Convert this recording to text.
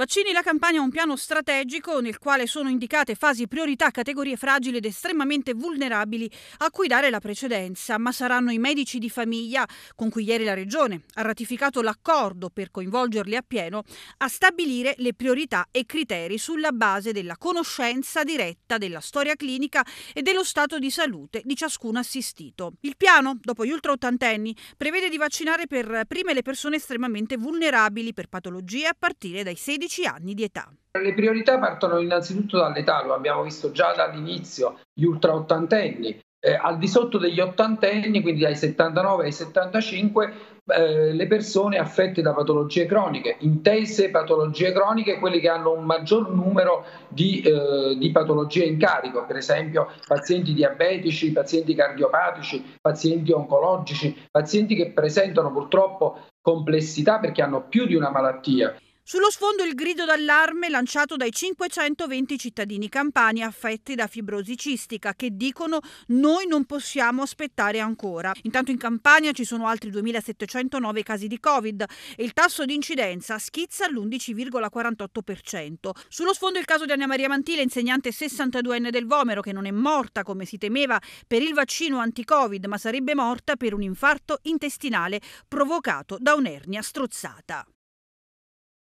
Vaccini la Campania ha un piano strategico nel quale sono indicate fasi priorità, categorie fragili ed estremamente vulnerabili a cui dare la precedenza, ma saranno i medici di famiglia con cui ieri la Regione ha ratificato l'accordo per coinvolgerli appieno a stabilire le priorità e criteri sulla base della conoscenza diretta della storia clinica e dello stato di salute di ciascun assistito. Il piano, dopo gli ultraottantenni, prevede di vaccinare per prime le persone estremamente vulnerabili per patologie a partire dai 16 15 anni di età. Le priorità partono innanzitutto dall'età, lo abbiamo visto già dall'inizio, gli ultra ottantenni. Eh, al di sotto degli ottantenni, quindi dai 79 ai 75, eh, le persone affette da patologie croniche, intese patologie croniche, quelle che hanno un maggior numero di, eh, di patologie in carico, per esempio pazienti diabetici, pazienti cardiopatici, pazienti oncologici, pazienti che presentano purtroppo complessità perché hanno più di una malattia. Sullo sfondo il grido d'allarme lanciato dai 520 cittadini campani affetti da fibrosi cistica che dicono noi non possiamo aspettare ancora. Intanto in Campania ci sono altri 2.709 casi di Covid e il tasso di incidenza schizza all'11,48%. Sullo sfondo il caso di Anna Maria Mantile, insegnante 62enne del Vomero, che non è morta come si temeva per il vaccino anti-Covid, ma sarebbe morta per un infarto intestinale provocato da un'ernia strozzata.